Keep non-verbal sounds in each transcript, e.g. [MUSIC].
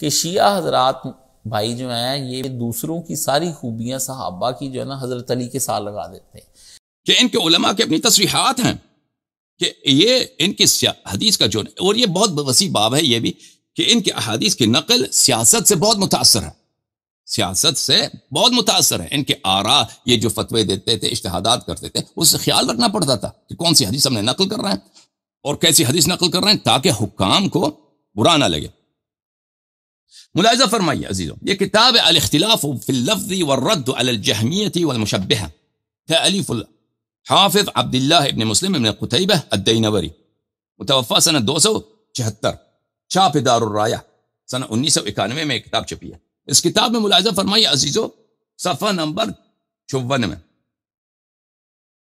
کہ شیعہ حضرات بھائی جو ہیں یہ دوسروں کی ساری خوبیاں صحابہ کی جو ہے نا حضرت علی کے ساتھ لگا دیتے ہیں کہ ان کے علماء کے اپنی تصریحات ہیں کہ یہ ان کی حدیث کا جو اور یہ بہت وسیع باب ہے یہ بھی کہ ان کے حدیث کی نقل سیاست سے بہت متاثر ہے سیاست سے بہت متاثر ہے ان کے آرا یہ جو فتوے دیتے تھے اشتہادات کرتے تھے اس سے خیال رکھنا پڑتا تھا کہ کون سی حدیث ہم نے نقل کر رہے ہیں اور کیسی حدیث نقل کر رہے ہیں تاکہ حکام کو برا نہ لگے ملاحظة فرمية عزيزو يا كتاب الاختلاف في اللفظ والرد على الجهمية والمشبهة تأليف الحافظ عبد الله بن مسلم بن قتيبة الدينوري متوفى سنة 276 شاب دار الراية سنة 1991 में كتاب شبيه اس كتاب किताब में मुलाजा फरमाइए अजीजो صفحة نمبر 54 में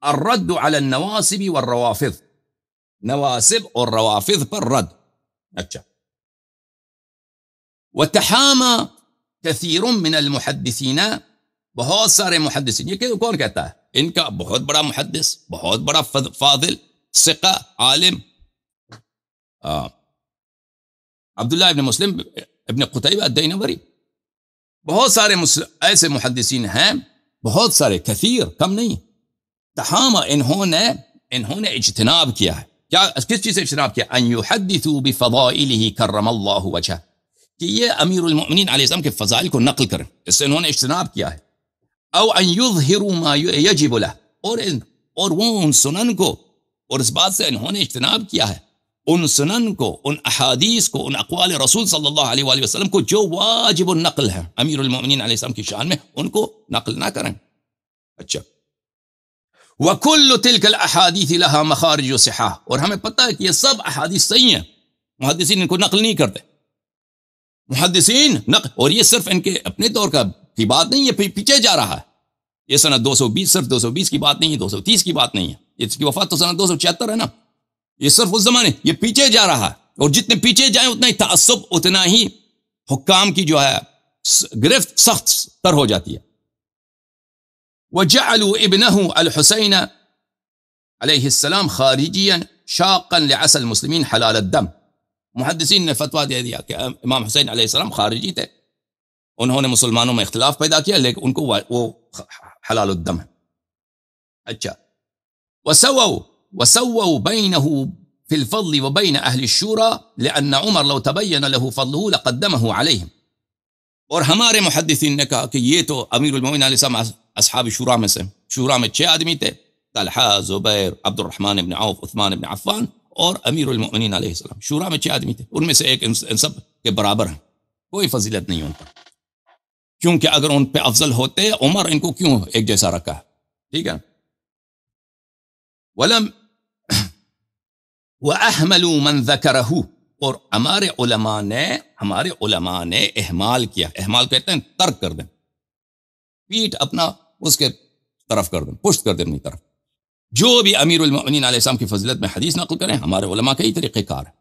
الرد على النواصب والروافض نواصب والروافض بالرد पर وتحامى كثير من المحدثين بہت سارے محدثين یہ کون کہتا ہے ان کا بہت بڑا محدث بہت بڑا فاضل ثقہ عالم آه. عبداللہ ابن مسلم ابن قطعب الدینوری بہت سارے ایسے محدثين ہیں بہت سارے کثير کم نہیں تحامى انہوں نے ان هنا اجتناب کیا ہے کیا کس چیز اجتناب کیا ان يحدثوا بفضائله كرم الله وجهه کہ یہ امیر المؤمنین علیہ السلام کے فضائل کو نقل کریں اس سے انہوں نے اجتناب کیا ہے او ان ان ان ان ان یظہروا ما یجب له اور اور اور وہ سنن سنن کو کو کو اس بات سے انہوں نے اجتناب کیا ہے احادیث اقوال رسول صلی اللہ علیہ وآلہ وسلم کو جو واجب و نقل ہے امیر السلام کی شان میں ان کو نقل نہ کریں اچھا اور ہمیں پتہ ہے کہ یہ سب احادیث صحیح ہیں محدثین ان کو نقل نہیں کرتے محدثین نق اور یہ صرف ان کے اپنے دور کا کی بات نہیں یہ پیچھے جا رہا ہے یہ سنا دو سو بیس صرف دو سو بیس کی بات نہیں ہے دو سو تیس کی بات نہیں ہے اس کی وفات تو سنا دو سو چھہتر ہے نا یہ صرف اس زمانے یہ پیچھے جا رہا ہے اور جتنے پیچھے جائیں اتنا ہی تعصب اتنا ہی حکام کی جو ہے گرفت سخت تر ہو جاتی ہے وہ جا البن الحسین علیہ السلام خارجی شال مسلم حلال الدم محدثين فتوى دے دیا کہ امام حسین علیہ السلام خارجی تھے انہوں نے مسلمانوں میں اختلاف پیدا کیا لیکن ان کو وہ حلال الدم ہے اچھا وسووا وسووا بينه في الفضل وبين اهل الشورى لان عمر لو تبين له فضله لقدمه عليهم اور ہمارے محدثین نے کہا کہ یہ تو امیر المومنین علیہ السلام اصحاب شورا میں سے شورا میں چھ آدمی تھے طلحہ زبیر عبد الرحمن بن عوف عثمان بن عفان اور امیر المؤمنین علیہ السلام شورا میں چھ آدمی تھے ان میں سے ایک ان سب کے برابر ہیں کوئی فضیلت نہیں ان پر کیونکہ اگر ان پہ افضل ہوتے عمر ان کو کیوں ایک جیسا رکھا ہے ٹھیک ہے ولم وأحمل من ذكره اور ہمارے علماء نے ہمارے علماء نے احمال کیا احمال کہتے ہیں ترک کر دیں پیٹ اپنا اس کے طرف کر دیں پشت کر دیں اپنی طرف جو بھی امیر المؤمنین علیہ السلام کی فضلت میں حدیث نقل کریں ہمارے علماء کئی طریقہ کار ہے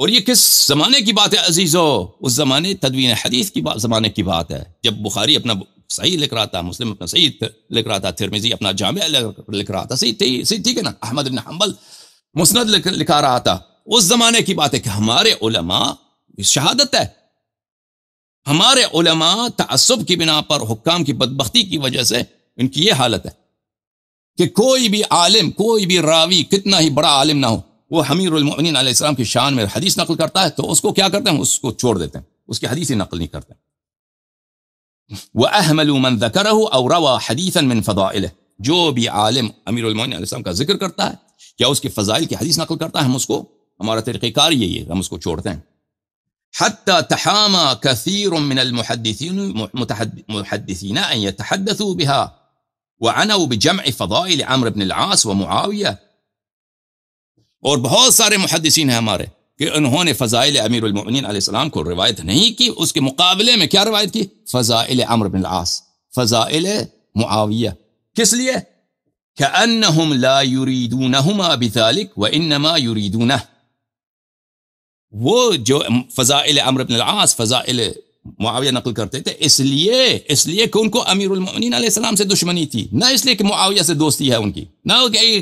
اور یہ کس زمانے کی بات ہے عزیز ہو اس زمانے تدوین حدیث کی بات زمانے کی بات ہے جب بخاری اپنا صحیح لکھ رہا تھا مسلم اپنا صحیح لکھ رہا تھا ترمیزی اپنا جامعہ لکھ رہا تھا صحیح صحیح ٹھیک ہے نا احمد بن حمبل مسند لکھا رہا تھا اس زمانے کی بات ہے کہ ہمارے علماء شہادت ہے ہمارے علماء تعصب کی بنا پر حکام کی بدبختی کی وجہ سے ان کی یہ حالت ہے کہ کوئی بھی عالم کوئی بھی راوی کتنا ہی بڑا عالم نہ ہو وہ حمیر المؤمنین علیہ السلام کی شان میں حدیث نقل کرتا ہے تو اس کو کیا کرتے ہیں اس کو چھوڑ دیتے ہیں اس کی حدیث ہی نقل نہیں کرتے وہ احمل من اور روا حدیث من فضائل جو بھی عالم امیر المعین علیہ السلام کا ذکر کرتا ہے یا اس کے فضائل کی حدیث نقل کرتا ہے ہم اس کو ہمارا طریقہ کار یہی ہے ہم اس کو چھوڑتے ہیں من ان یتحدثوا بها وعنوا بجمع فضائل عمرو بن العاص ومعاويه اور بہت سارے محدثین ہیں ہمارے کہ انہوں نے فضائل امیر المؤمنین علیہ السلام کو روایت نہیں کی اس کے مقابلے میں کیا فضائل عمرو بن العاص فضائل معاوية كسلية كأنهم لا يريدونهما بذلك وإنما يريدونه وہ فضائل عمرو بن العاص فضائل معاویہ نقل کرتے تھے اس لیے اس لیے کہ ان کو امیر المؤمنین علیہ السلام سے دشمنی تھی نہ اس لیے کہ معاویہ سے دوستی ہے ان کی نہ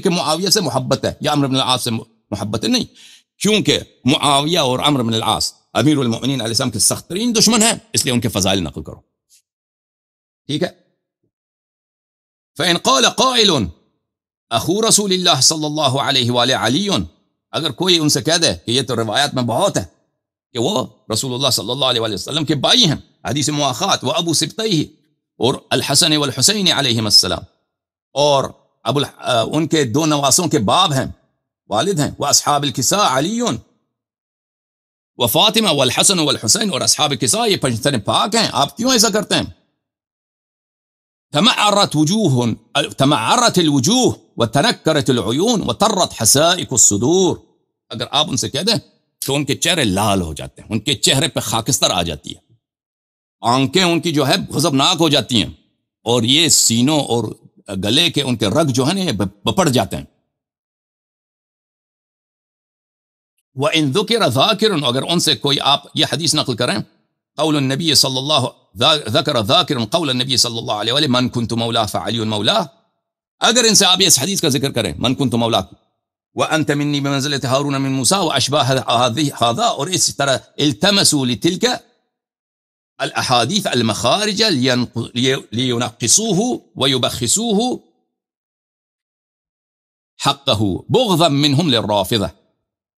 کہ معاویہ سے محبت ہے یا بن العاص سے محبت ہے نہیں کیونکہ معاویہ اور بن العاص امیر المؤمنین علیہ السلام کے سخت ترین دشمن ہیں اس لیے ان کے فضائل نقل کرو ٹھیک ہے فَإن قال قائل اخو رسول اللہ صلی اللہ علیہ وآلہ علی اگر کوئی ان سے کہہ دے کہ یہ تو روایت میں بہت ہے कि वो रसूलुल्लाह सल्लल्लाहु अलैहि वसल्लम के बाई हैं हदीस मुआखात व अबू सिबतई और अलहसन वलहसैन अलैहिस्सलाम और अबुल उनके दो नवासों के बाब हैं वालिद हैं व असहाब किसा अलीन व फातिमा वलहसन वलहुसैन और असहाब किसा ये पंचतन पाक हैं आप क्यों ऐसा करते हैं تمعرت وجوه تمعرت الوجوه وتنكرت العيون وترت حسائق الصدور اگر آپ ان سے کہہ دیں تو ان کے چہرے لال ہو جاتے ہیں ان کے چہرے پہ خاکستر آ جاتی ہے آنکھیں ان کی جو ہے غزبناک ہو جاتی ہیں اور یہ سینوں اور گلے کے ان کے رگ جو ہے نا یہ بپڑ جاتے ہیں وہ ان ذکر ذاکر اگر ان سے کوئی آپ یہ حدیث نقل کریں قول النبی صلی اللہ ذکر ذاکر قول النبی صلی اللہ علیہ وآلہ من کنت مولا فعلی مولا اگر ان سے آپ اس حدیث کا ذکر کریں من کنت مولا وأنت مني بمنزلة هارون من موسى وأشباه هذه هذا أوريس ترى التمسوا لتلك الأحاديث المخارج لينقصوه ويبخسوه حقه بغضا منهم للرافضة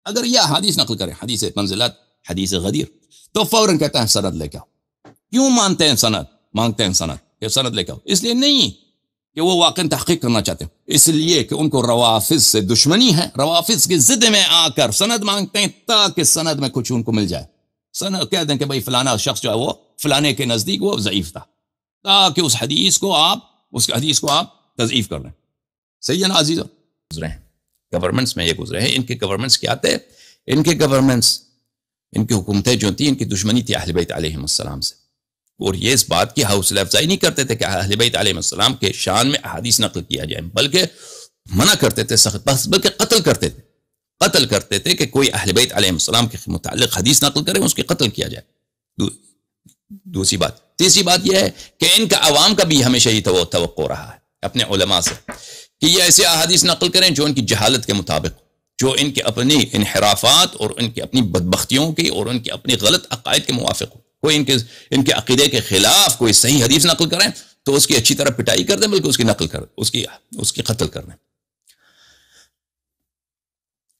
اقرا يا حديث نقل كريم حديث منزلات حديث غدير تو فورا كتاه سند لك يوم आओ سند मानते हैं सनद سند हैं सनद ये کہ وہ واقع تحقیق کرنا چاہتے ہیں اس لیے کہ ان کو روافظ سے دشمنی ہے روافظ کی ضد میں آ کر سند مانگتے ہیں تاکہ سند میں کچھ ان کو مل جائے سند کہہ دیں کہ بھائی فلانا شخص جو ہے وہ فلانے کے نزدیک وہ ضعیف تھا تاکہ اس حدیث کو آپ اس حدیث کو آپ تضعیف کر لیں صحیح ہے نا عزیز گزرے ہیں گورنمنٹس میں یہ گزرے ہیں ان کے گورنمنٹس کیا تھے ان کے گورنمنٹس ان کی حکومتیں جو تھیں ان کی دشمنی تھی اہل بیت علیہ السلام سے اور یہ اس بات کی حوصلہ افزائی نہیں کرتے تھے کہ اہل بیت علیہ السلام کے شان میں احادیث نقل کیا جائے بلکہ منع کرتے تھے سخت بلکہ قتل کرتے تھے قتل کرتے تھے کہ کوئی اہل بیت علیہ السلام کے متعلق حدیث نقل کرے اس کے قتل کیا جائے دوسری بات تیسری بات یہ ہے کہ ان کا عوام کا بھی ہمیشہ ہی توقع رہا ہے اپنے علماء سے کہ یہ ایسے احادیث نقل کریں جو ان کی جہالت کے مطابق جو ان کے اپنی انحرافات اور ان کی اپنی بدبختیوں کی اور ان کے اپنی غلط عقائد کے موافق ہو کوئی ان کے ان کے عقیدے کے خلاف کوئی صحیح حدیث نقل کریں تو اس کی اچھی طرح پٹائی کر دیں بلکہ اس کی نقل کر اس کی اس کی قتل کر دیں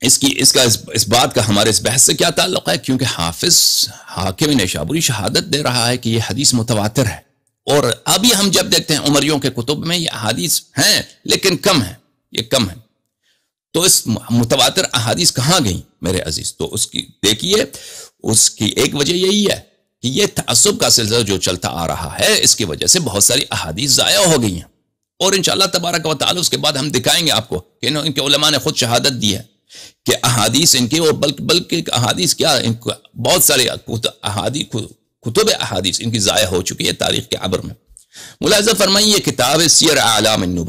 اس کی اس کا اس بات کا ہمارے اس بحث سے کیا تعلق ہے کیونکہ حافظ حاکم نشابوری شہادت دے رہا ہے کہ یہ حدیث متواتر ہے اور ابھی ہم جب دیکھتے ہیں عمریوں کے کتب میں یہ احادیث ہیں لیکن کم ہیں یہ کم ہیں تو اس متواتر احادیث کہاں گئیں میرے عزیز تو اس کی دیکھیے اس کی ایک وجہ یہی ہے یہ تعصب کا سلسلہ جو چلتا آ رہا ہے اس کی وجہ سے بہت ساری احادیث ضائع ہو گئی ہیں اور ان شاء اللہ تعالی اس کے بعد ہم دکھائیں گے آپ کو کہ ان کے علماء نے خود شہادت دی ہے کہ احادیث ان کی بلکہ احادیث کیا ان کو بہت سارے کتب احادیث ان کی ضائع ہو چکی ہے تاریخ کے عبر میں ملاحظہ فرمائیے یہ کتاب ہے سیر اعلام انو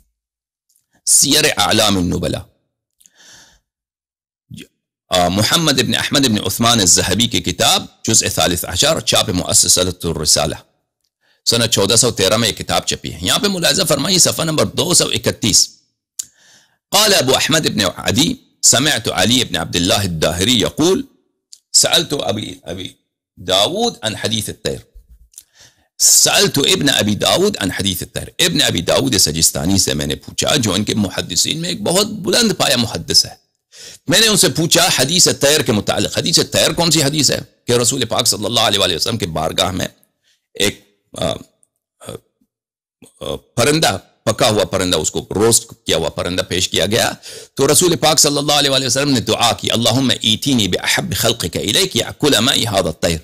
[LAUGHS] سیر اعلام انو محمد ابن احمد ابن عثمان زہبی کی کتاب جزء ثالث عشر چاپ الرسالہ سنہ چودہ سو تیرہ میں کتاب چپی ہے یہاں پہ ملازم فرمائی نمبر دو سو اکتیس قال ابو احمد ابن عدی سمعت علی ابن سألت ابی ابی داود عن حدیث ابن ابی داود سجستانی سے میں نے پوچھا جو ان کے محدثین میں ایک بہت بلند پایا محدث ہے میں نے ان سے پوچھا حدیث تیر کے متعلق حدیث تیر کون سی حدیث ہے کہ رسول پاک صلی اللہ علیہ وسلم کے بارگاہ میں ایک پرندہ پکا ہوا پرندہ اس کو روسٹ کیا ہوا پرندہ پیش کیا گیا تو رسول پاک صلی اللہ علیہ وسلم نے دعا کی اللہم ایتینی بی احب خلقی کا علیہ کیا کل اما ایہاد تیر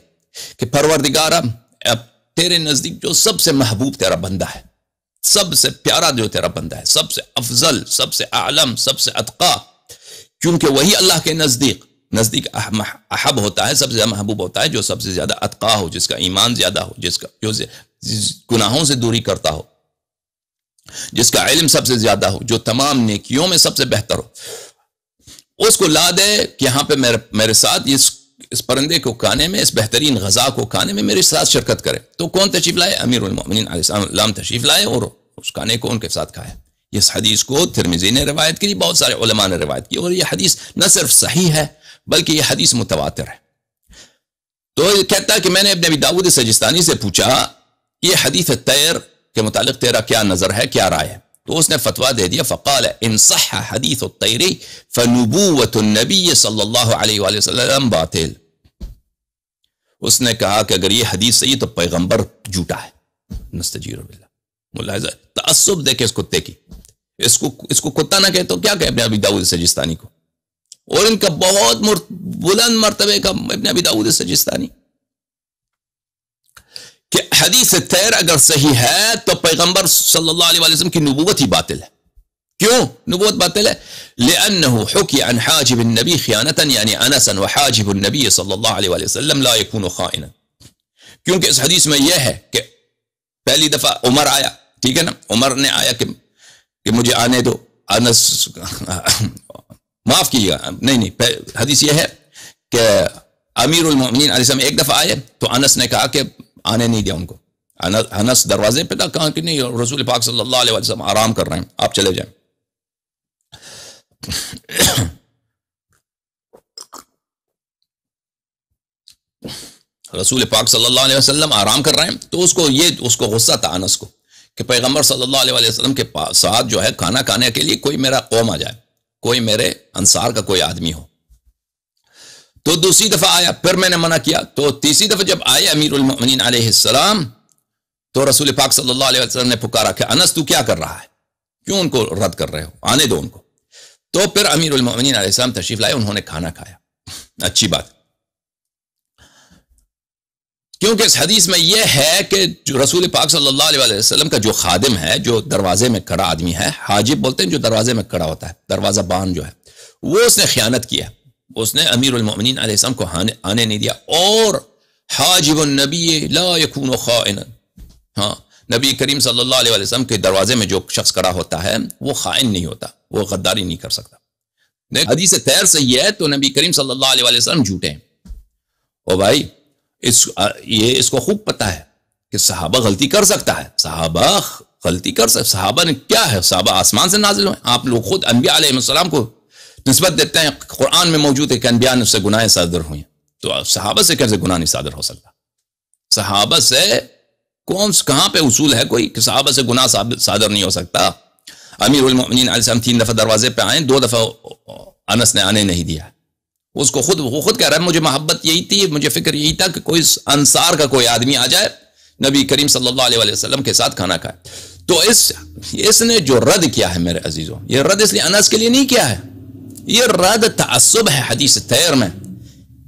کہ پروردگارہ اب تیرے نزدیک جو سب سے محبوب تیرا بندہ ہے سب سے پیارا جو تیرا بندہ ہے سب سے افضل سب سے اعلم سب سے اتقا کیونکہ وہی اللہ کے نزدیک نزدیک احب ہوتا ہے سب سے زیادہ محبوب ہوتا ہے جو سب سے زیادہ اتقا ہو جس کا ایمان زیادہ ہو جس کا جو گناہوں سے دوری کرتا ہو جس کا علم سب سے زیادہ ہو جو تمام نیکیوں میں سب سے بہتر ہو اس کو لا دے کہ یہاں پہ میرے ساتھ اس اس پرندے کو کھانے میں اس بہترین غذا کو کھانے میں میرے ساتھ شرکت کرے تو کون تشریف لائے امیر المومنین علیہ السلام تشریف لائے اور اس کھانے کو ان کے ساتھ کھائے اس حدیث کو ترمیزی نے روایت کی بہت سارے علماء نے روایت کی اور یہ حدیث نہ صرف صحیح ہے بلکہ یہ حدیث متواتر ہے تو کہتا کہ میں نے ابن ابی داود سجستانی سے پوچھا یہ حدیث تیر کے متعلق تیرا کیا نظر ہے کیا رائے ہے تو اس نے فتوہ دے دیا فقال ان صح حدیث التیری فنبوت النبی صلی اللہ علیہ وآلہ وسلم باطل اس نے کہا کہ اگر یہ حدیث صحیح تو پیغمبر جھوٹا ہے نستجیر باللہ ملاحظہ تعصب دیکھے اس کتے کی اس کو اس کو کتا نہ کہتا کیا کہ ابن ابی داود سجستانی کو اور ان کا بہت بلند مرتبے کا ابن ابی داود سجستانی کہ حدیث تیر اگر صحیح ہے تو پیغمبر صلی اللہ علیہ وسلم کی نبوت ہی باطل ہے کیوں نبوت باطل ہے لانه حكي عن حاجب النبي خيانه يعني یعنی انس وحاجب النبي صلى الله عليه وسلم لا يكون خائنا کیونکہ اس حدیث میں یہ ہے کہ پہلی دفعہ عمر آیا ٹھیک ہے نا عمر نے آیا کہ کہ مجھے آنے دو انس [LAUGHS] معاف کیجیے گا نہیں نہیں حدیث یہ ہے کہ امیر المین علیہ ایک دفعہ آئے تو انس نے کہا کہ آنے نہیں دیا ان کو انس دروازے پہ تھا کہاں کہ نہیں رسول پاک صلی اللہ علیہ وسلم آرام کر رہے ہیں آپ چلے جائیں [COUGHS] رسول پاک صلی اللہ علیہ وسلم آرام کر رہے ہیں تو اس کو یہ اس کو غصہ تھا انس کو کہ پیغمبر صلی اللہ علیہ وسلم کے ساتھ جو ہے کھانا کھانے کے لیے کوئی میرا قوم آ جائے کوئی میرے انصار کا کوئی آدمی ہو تو دوسری دفعہ آیا پھر میں نے منع کیا تو تیسری دفعہ جب آئے امیر المؤمنین علیہ السلام تو رسول پاک صلی اللہ علیہ وسلم نے پکارا کہ انس تو کیا کر رہا ہے کیوں ان کو رد کر رہے ہو آنے دو ان کو تو پھر امیر المؤمنین علیہ السلام تشریف لائے انہوں نے کھانا کھایا [LAUGHS] اچھی بات کیونکہ اس حدیث میں یہ ہے کہ رسول پاک صلی اللہ علیہ وسلم کا جو خادم ہے جو دروازے میں کڑا آدمی ہے حاجب بولتے ہیں جو دروازے میں کڑا ہوتا ہے دروازہ بان جو ہے وہ اس نے خیانت کیا اس نے امیر المومنین علیہ السلام کو آنے نہیں دیا اور حاجب النبی لا یکون ہاں نبی کریم صلی اللہ علیہ وسلم کے دروازے میں جو شخص کڑا ہوتا ہے وہ خائن نہیں ہوتا وہ غداری نہیں کر سکتا حدیث تیر سے یہ ہے تو نبی کریم صلی اللہ علیہ وسلم جھوٹے ہیں او بھائی اس یہ اس کو خوب پتا ہے کہ صحابہ غلطی کر سکتا ہے صحابہ غلطی کر سکتا صحابہ نے کیا ہے صحابہ آسمان سے نازل ہوئے آپ لوگ خود انبیاء علیہ السلام کو نسبت دیتے ہیں قرآن میں موجود ہے کہ انبیاء اس سے صادر تو صحابہ سے کیسے گناہ نہیں صادر ہو سکتا صحابہ سے کون کہاں پہ اصول ہے کوئی کہ صحابہ سے گناہ صادر نہیں ہو سکتا امیر المؤمنین علیہ السلام تین دفعہ دروازے پہ آئیں دو دفعہ انس نے آنے نہیں دیا ہے اس کو خود وہ خود کہہ رہا ہے مجھے محبت یہی تھی مجھے فکر یہی تھا کہ کوئی انصار کا کوئی آدمی آ جائے نبی کریم صلی اللہ علیہ وسلم کے ساتھ کھانا کھائے تو اس اس نے جو رد کیا ہے میرے عزیزوں یہ رد اس لیے انس کے لیے نہیں کیا ہے یہ رد تعصب ہے حدیث تیر میں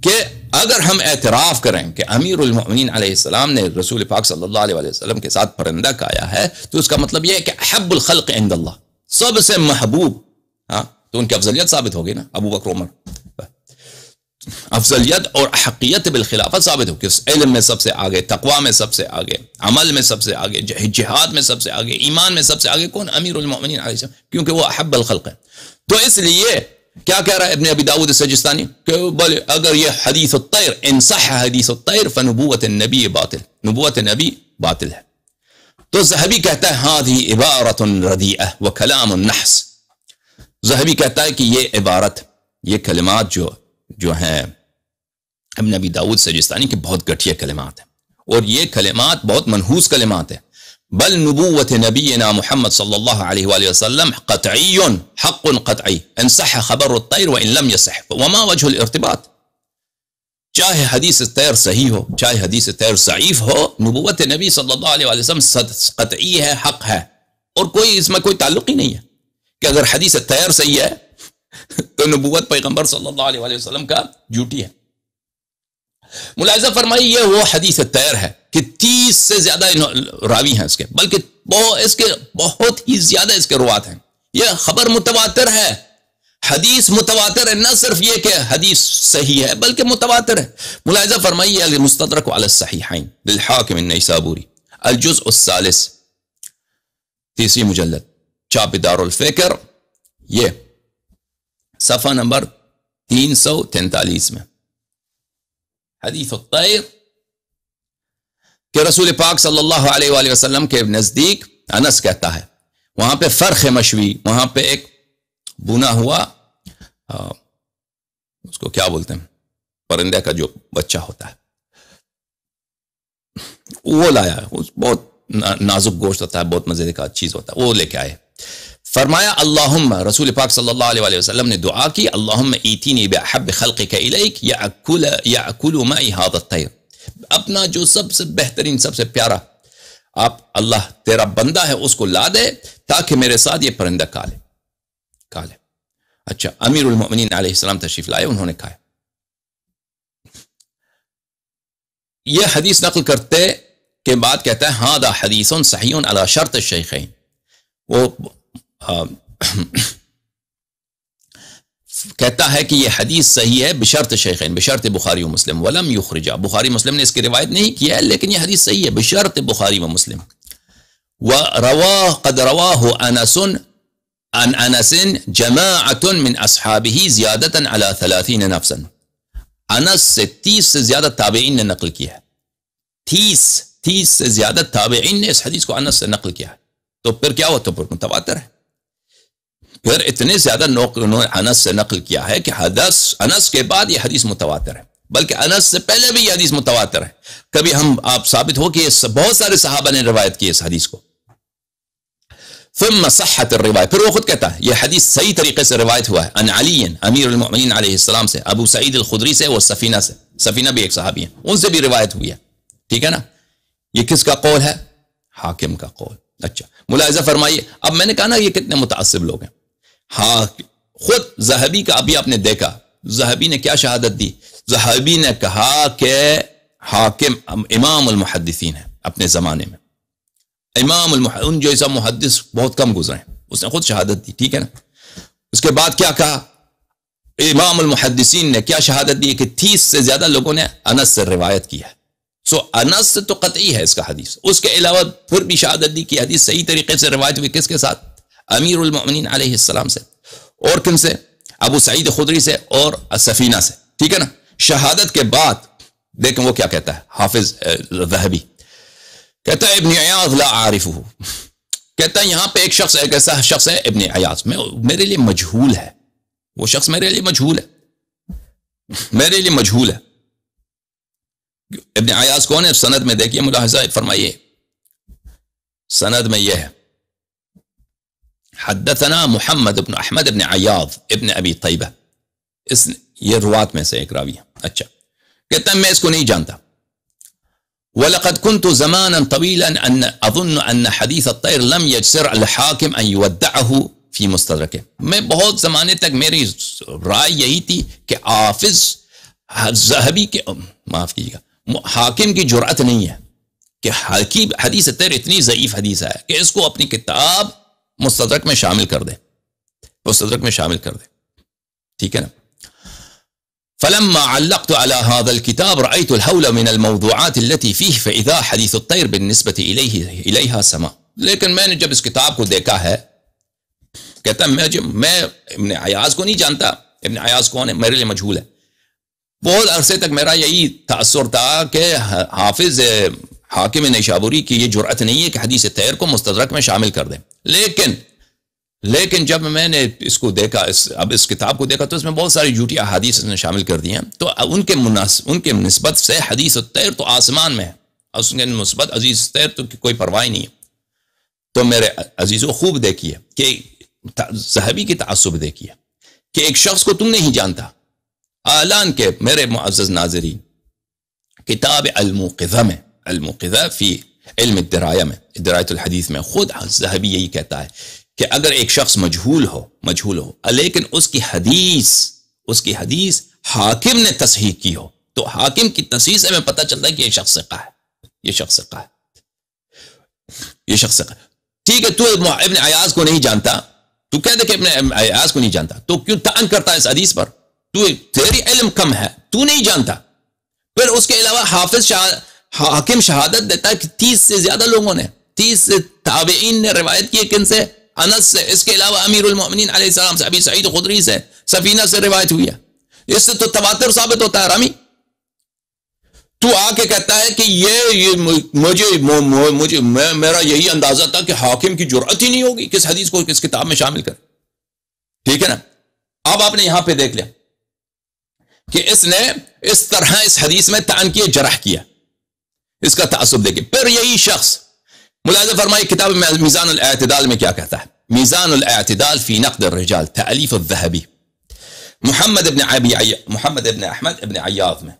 کہ اگر ہم اعتراف کریں کہ امیر المؤمنین علیہ السلام نے رسول پاک صلی اللہ علیہ وسلم کے ساتھ پرندہ کھایا ہے تو اس کا مطلب یہ ہے کہ الخلق عند اللہ سب سے محبوب ہاں تو ان کی افضلیت ثابت ہوگی نا ابو بکر عمر افضلیت اور حقیت بالخلافت ثابت ہو کہ علم میں سب سے آگے تقوی میں سب سے آگے عمل میں سب سے آگے جہاد میں سب سے آگے ایمان میں سب سے آگے کون امیر المؤمنین علیہ السلام کیونکہ وہ احب الخلق ہے تو اس لیے کیا کہہ رہا ہے ابن ابی داود السجستانی کہ بلے اگر یہ حدیث الطیر ان صح حدیث الطیر فنبوت النبی باطل نبوت النبی باطل ہے تو زہبی کہتا ہے هذه عبارت رضیعہ وکلام النحس زہبی کہتا ہے کہ یہ عبارت یہ کلمات جو جو ہیں ابن نبی داود سجستانی کے بہت گٹھی کلمات ہیں اور یہ کلمات بہت منحوس کلمات ہیں بل نبوت نبینا محمد صلی اللہ علیہ وآلہ وسلم قطعی قطعی حق ان صح خبر الطیر وان لم يصح وما وجه الارتباط چاہے حدیث طیر صحیح ہو چاہے حدیث طیر ضعیف ہو نبوت نبی صلی اللہ علیہ وآلہ وسلم قطعی ہے حق ہے اور کوئی اس میں کوئی تعلق ہی نہیں ہے کہ اگر حدیث طیر صحیح ہے نبوت پیغمبر صلی اللہ علیہ وسلم کا ڈیوٹی ہے ملاحظہ فرمائی یہ وہ حدیث تیر ہے کہ تیس سے زیادہ راوی ہیں اس کے بلکہ اس کے بہت ہی زیادہ اس کے روات ہیں یہ خبر متواتر ہے حدیث متواتر ہے نہ صرف یہ کہ حدیث صحیح ہے بلکہ متواتر ہے ملاحظہ فرمائیے علی مستدرک علی الصحیحین للحاکم النیسابوری الجزء الثالث تیسری مجلد چاپ دار الفکر یہ صفحہ نمبر تین سو تینتالیس میں حدیث الطیر کہ رسول پاک صلی اللہ علیہ وآلہ وسلم کے نزدیک انس کہتا ہے وہاں پہ مشوی وہاں پہ ایک بنا ہوا اس کو کیا بولتے ہیں پرندے کا جو بچہ ہوتا ہے وہ لایا بہت نازک گوشت ہوتا ہے بہت مزے کا چیز ہوتا ہے وہ لے کے آئے فرمایا اللہم رسول پاک صلی اللہ علیہ وآلہ وسلم نے دعا کی اللہم ایتینی بے حب خلقک الیک یعکل یعکل مائی حادت تیر اپنا جو سب سے بہترین سب سے پیارا آپ اللہ تیرا بندہ ہے اس کو لا دے تاکہ میرے ساتھ یہ پرندہ کالے کالے اچھا امیر المؤمنین علیہ السلام تشریف لائے انہوں نے کہا یہ حدیث نقل کرتے کے بعد کہتا ہے ہاں دا حدیث صحیح علی شرط الشیخین وہ [COUGHS] کہتا ہے کہ یہ حدیث صحیح ہے بشرط شیخین بشرط بخاری و مسلم ولم یخرجا بخاری مسلم نے اس کی روایت نہیں کیا ہے لیکن یہ حدیث صحیح ہے بشرط بخاری و مسلم قد رواسن انس سے سے زیادہ تابعین نے نقل کیا ہے تیس تیس سے زیادہ تابعین نے اس حدیث کو انس سے نقل کیا ہے تو پھر کیا ہوا تو پھر متواتر ہے اتنے زیادہ نے انس سے نقل کیا ہے کہ حدث انس کے بعد یہ حدیث متواتر ہے بلکہ انس سے پہلے بھی یہ حدیث متواتر ہے کبھی ہم آپ ثابت ہو کہ بہت سارے صحابہ نے روایت کی اس حدیث کو ثم صحت الروایت پھر وہ خود کہتا ہے یہ حدیث صحیح طریقے سے روایت ہوا ہے ان علی امیر المؤمنین علیہ السلام سے ابو سعید الخدری سے سفینہ سے سفینہ بھی ایک صحابی ہیں ان سے بھی روایت ہوئی ہے ٹھیک ہے نا یہ کس کا قول ہے حاکم کا قول اچھا ملاحظہ فرمائیے اب میں نے کہا نا یہ کتنے متاثر لوگ ہیں ہاں خود زہبی کا ابھی آپ نے دیکھا زہبی نے کیا شہادت دی زہبی نے کہا کہ حاکم امام المحدثین ہے اپنے زمانے میں امام المح ان جو بہت کم گزرے ہیں اس نے خود شہادت دی ٹھیک ہے نا اس کے بعد کیا کہا امام المحدثین نے کیا شہادت دی کہ تیس سے زیادہ لوگوں نے انس سے روایت کی ہے سو انس تو قطعی ہے اس کا حدیث اس کے علاوہ پھر بھی شہادت دی کہ حدیث صحیح طریقے سے روایت ہوئی کس کے ساتھ अमीर उलमिन आसमाम से और किन से अबू सईद खुदरी से और सफीना से ठीक है ना शहादत के बाद देखें वो क्या कहता है हाफिज जहबी कहता है इबन अयाज ला आरिफ कहता है यहाँ पे एक शख्स एक ऐसा शख्स है इबन अयाज में मेरे लिए मजहूल है वो शख्स मेरे लिए मजहूल है मेरे लिए मजहूल है इबन अयाज कौन है सनद में देखिए मुलाहजा फरमाइए सनद में यह है حدثنا محمد بن احمد بن عياض ابن ابي طيبه اس یہ روات میں سے ایک راوی ہے اچھا کہتا ہے میں اس کو نہیں جانتا ولقد كنت زمانا طويلا ان اظن ان حديث الطير لم يجسر الحاكم ان يودعه في مستدركه میں بہت زمانے تک میری رائے یہی تھی کہ آفز ذہبی کے معاف کیجیے گا حاکم کی جرأت نہیں ہے کہ حدیث تیر اتنی ضعیف حدیث ہے کہ اس کو اپنی کتاب مستدرك میں شامل کر دیں مستدرک میں شامل کر دیں ٹھیک ہے نا فلما علقت على هذا الكتاب رأيت الهول من الموضوعات التي فيه فإذا حديث الطير بالنسبة إليه إليها سما لكن میں نے جب اس کتاب کو دیکھا ہے کہتا ہے میں, جب میں ابن عیاز کو نہیں جانتا ابن عیاز کون ہے میرے لئے مجھول ہے بہت عرصے تک میرا یہی تأثر تھا کہ حافظ حاکم کی یہ جرعت نہیں ہے کہ حدیث تیر کو مستدرک میں شامل کر دیں لیکن لیکن جب میں نے اس کو دیکھا اب اس کتاب کو دیکھا تو اس میں بہت ساری احادیث اس نے شامل کر دی ہیں تو ان کے ان کے نسبت سے حدیث تیر تو آسمان میں ہے اس کے نسبت عزیز تیر تو کوئی پرواہ نہیں ہے تو میرے عزیزوں خوب دیکھیے تعصب دیکھیے کہ ایک شخص کو تم نہیں جانتا کے میرے معزز ناظرین کتاب الموقظہ میں علم قذا فی علم الدرایہ میں درایت الحدیث میں خود زہبی یہی کہتا ہے کہ اگر ایک شخص مجہول ہو مجہول ہو لیکن اس کی حدیث اس کی حدیث حاکم نے تصحیح کی ہو تو حاکم کی تصحیح سے میں پتہ چلتا ہے کہ یہ شخص سقہ ہے یہ شخص سقہ ہے یہ شخص سقہ ہے ٹھیک ہے تو ابن عیاز کو نہیں جانتا تو کہہ دے کہ ابن عیاز کو نہیں جانتا تو کیوں تان کرتا ہے اس حدیث پر تو تیری علم کم ہے تو نہیں جانتا پھر اس کے علاوہ حافظ شاہ حاکم شہادت دیتا ہے کہ تیس سے زیادہ لوگوں نے تیس سے تابعین نے روایت کی ہے کن سے انس سے اس کے علاوہ امیر المومنین علیہ السلام سے ابھی سعید خدری سے سفینہ سے روایت ہوئی ہے اس سے تو تواتر ثابت ہوتا ہے رامی تو آ کے کہتا ہے کہ یہ, یہ مجھے, مجھے, مجھے میں, میرا یہی اندازہ تھا کہ حاکم کی جرأت ہی نہیں ہوگی کس حدیث کو کس کتاب میں شامل کر ٹھیک ہے نا اب آپ نے یہاں پہ دیکھ لیا کہ اس نے اس طرح اس حدیث میں تان کیے جرح کیا اس کا تعصب کے پھر یہی شخص ملاحظہ فرمائی کتاب میزان الاعتدال میں کیا کہتا ہے میزان الاعتدال فی نقد الرجال تعلیف الذهبی محمد ابن عبی محمد ابن احمد ابن عیاض میں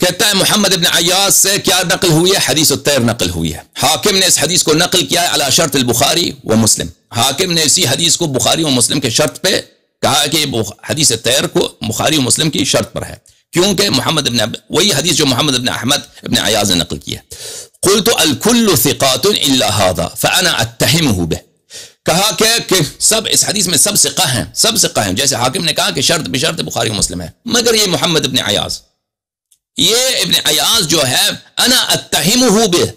کہتا ہے محمد ابن عیاض سے کیا نقل ہوئی ہے حدیث الطیر نقل ہوئی ہے حاکم نے اس حدیث کو نقل کیا ہے اللہ شرط البخاری و مسلم حاکم نے اسی حدیث کو بخاری و مسلم کے شرط پہ کہا کہ حدیث تیر کو بخاری و مسلم کی شرط پر ہے کیونکہ محمد ابن عب... وہی حدیث جو محمد ابن احمد ابن عیاض نے نقل کی ہے قلت الکل ثقات الا هذا فانا اتهمه به کہا کہ, کہ سب اس حدیث میں سب ثقہ ہیں سب ثقہ ہیں جیسے حاکم نے کہا کہ شرط بشرط بخاری و مسلم ہے مگر یہ محمد ابن عیاض یہ ابن عیاض جو ہے انا اتهمه به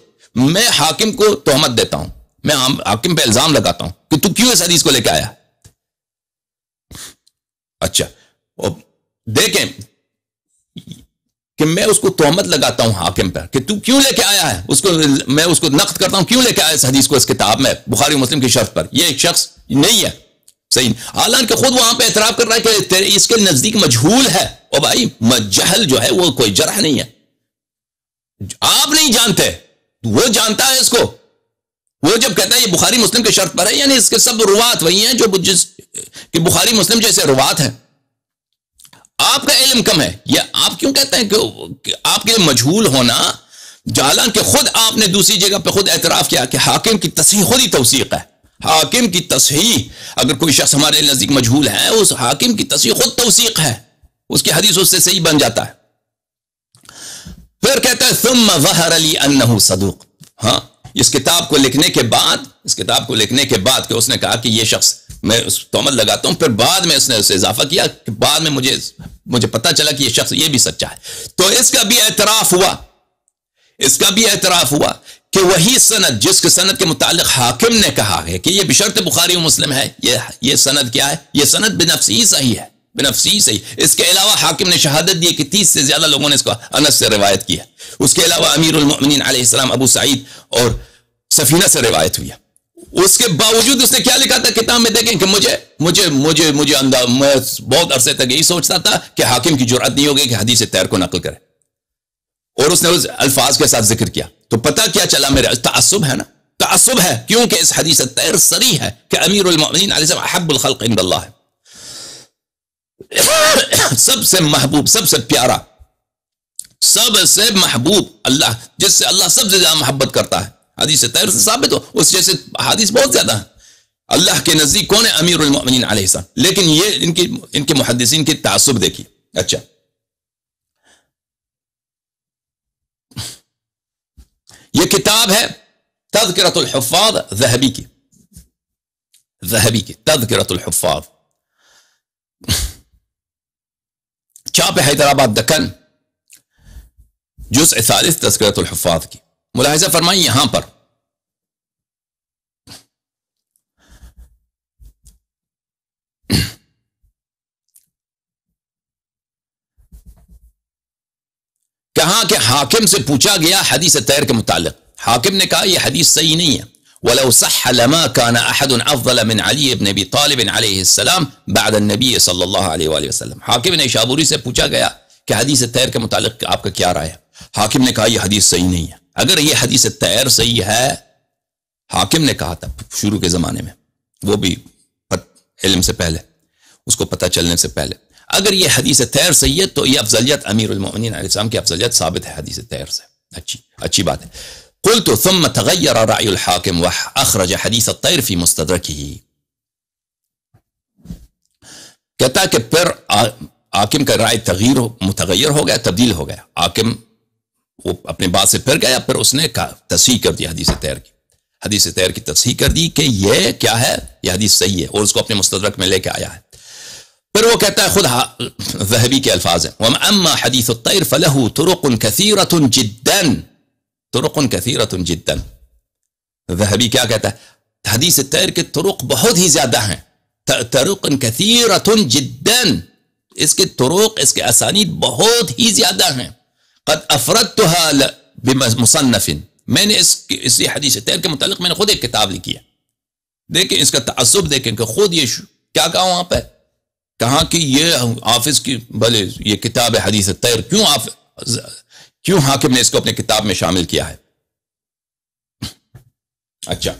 میں حاکم کو تہمت دیتا ہوں میں حاکم پہ الزام لگاتا ہوں کہ تو کیوں اس حدیث کو لے کے آیا اچھا دیکھیں کہ میں اس کو تومت لگاتا ہوں حاکم پر کہ تو کیوں لے کے آیا ہے اس کو میں اس کو نقد کرتا ہوں کیوں لے کے آیا اس حدیث کو اس کتاب میں بخاری مسلم کی شرط پر یہ ایک شخص نہیں ہے صحیح حالانکہ خود وہاں پہ اعتراف کر رہا ہے کہ اس کے نزدیک مجہول ہے او بھائی مجہل جو ہے وہ کوئی جرح نہیں ہے آپ نہیں جانتے وہ جانتا ہے اس کو وہ جب کہتا ہے یہ بخاری مسلم کے شرط پر ہے یعنی اس کے سب روات وہی ہیں جو جس کہ بخاری مسلم جیسے روات ہیں آپ کا علم کم ہے یا آپ کیوں کہتے ہیں کہ آپ کے مجھول ہونا جالان کہ خود آپ نے دوسری جگہ پہ خود اعتراف کیا کہ حاکم کی تصحیح خود ہی توثیق ہے حاکم کی تصحیح اگر کوئی شخص ہمارے نزدیک مجھول ہے اس حاکم کی تصحیح خود توثیق ہے اس کی حدیث اس سے صحیح بن جاتا ہے پھر کہتا ہے ثم ظہر لی انہو صدوق ہاں اس کتاب کو لکھنے کے بعد اس کتاب کو لکھنے کے بعد کہ اس نے کہا کہ یہ شخص میں اس تومت لگاتا ہوں پھر بعد میں اس نے اسے اضافہ کیا کہ بعد میں مجھے مجھے پتا چلا کہ یہ شخص یہ بھی سچا ہے تو اس کا بھی اعتراف ہوا اس کا بھی اعتراف ہوا کہ وہی سند جس کے سند کے متعلق حاکم نے کہا ہے کہ یہ بشرط بخاری و مسلم ہے یہ یہ سند کیا ہے یہ سند صحیح صحیح ہے اس کے علاوہ حاکم نے شہادت دی کہ تیس سے زیادہ لوگوں نے اس کو انس سے روایت کی ہے اس کے علاوہ امیر المؤمنین علیہ السلام ابو سعید اور سفینہ سے روایت ہوئی ہے اس کے باوجود اس نے کیا لکھا تھا کتاب میں دیکھیں کہ مجھے مجھے مجھے مجھے اندازہ میں بہت عرصے تک یہی سوچتا تھا کہ حاکم کی جرات نہیں ہوگی کہ حدیث تیر کو نقل کرے اور اس نے اس الفاظ کے ساتھ ذکر کیا تو پتا کیا چلا میرے تعصب ہے نا تعصب ہے کیونکہ اس حدیث تیر سری ہے کہ امیر المؤمنین علیہ السلام احب الخلق عند اللہ ہے سب سے محبوب سب سے پیارا سب سے محبوب اللہ جس سے اللہ سب سے زیادہ محبت کرتا ہے حدیث طیب سے ثابت ہو اس جیسے حدیث بہت زیادہ ہیں اللہ کے نزدیک کون ہے امیر المؤمنین علیہ السلام لیکن یہ ان کی ان کے محدثین کے تعصب دیکھیے اچھا یہ کتاب ہے تذکرت الحفاظ ذہبی کی ذہبی کی تذکرت الحفاظ چاپ حیدرآباد دکن جس اثالث تذکرت الحفاظ کی ملاحظہ فرمائیں یہاں [COUGHS] پر کہاں کہ حاکم سے پوچھا گیا حدیث تیر کے متعلق حاکم نے کہا یہ حدیث صحیح نہیں ہے ولو صح لما كان احد افضل من علي بن ابي طالب عليه السلام بعد النبي صلى الله عليه واله وسلم حاکم نے شابوری سے پوچھا گیا کہ حدیث تیر کے متعلق آپ کا کیا رائے ہے حاکم نے کہا یہ حدیث صحیح نہیں ہے اگر یہ حدیث تیر صحیح ہے حاکم نے کہا تھا شروع کے زمانے میں وہ بھی علم سے پہلے اس کو پتہ چلنے سے پہلے اگر یہ حدیث تیر صحیح ہے تو یہ افضلیت امیر المؤمنین علیہ السلام کی افضلیت ثابت ہے حدیث تیر سے اچھی اچھی بات ہے ثم واخرج حدیث حدیث فی مستدركه کہتا کہ پھر حاکم کا رائے تغیر متغیر ہو گیا تبدیل ہو گیا حاکم وہ اپنے بات سے پھر گیا پھر اس نے تصحیح کر دی حدیث تیر کی حدیث تیر کی تصحیح کر دی کہ یہ کیا ہے یہ حدیث صحیح ہے اور اس کو اپنے مستدرک میں لے کے آیا ہے پھر وہ کہتا ہے خود ذہبی کے الفاظ ہیں وَمَأَمَّا حَدِيثُ الطَّيْرِ فَلَهُ تُرُقٌ كَثِيرَةٌ جِدًّا تُرُقٌ كَثِيرَةٌ جِدًّا ذہبی کیا کہتا ہے حدیث تیر کے طرق بہت ہی زیادہ ہیں تَرُقٌ كَثِيرَةٌ جِدًّا اس کے طرق اس کے اسانید بہت ہی زیادہ ہیں قد مصنف میں نے اس اسی حدیث تیر کے متعلق میں نے خود ایک کتاب لکھی ہے دیکھیں اس کا تعصب دیکھیں کہ خود یہ کیا کہا وہاں پہ کہاں کہ یہ آفس کی بھلے یہ کتاب ہے حدیث تیر کیوں آف کیوں حاکم نے اس کو اپنے کتاب میں شامل کیا ہے اچھا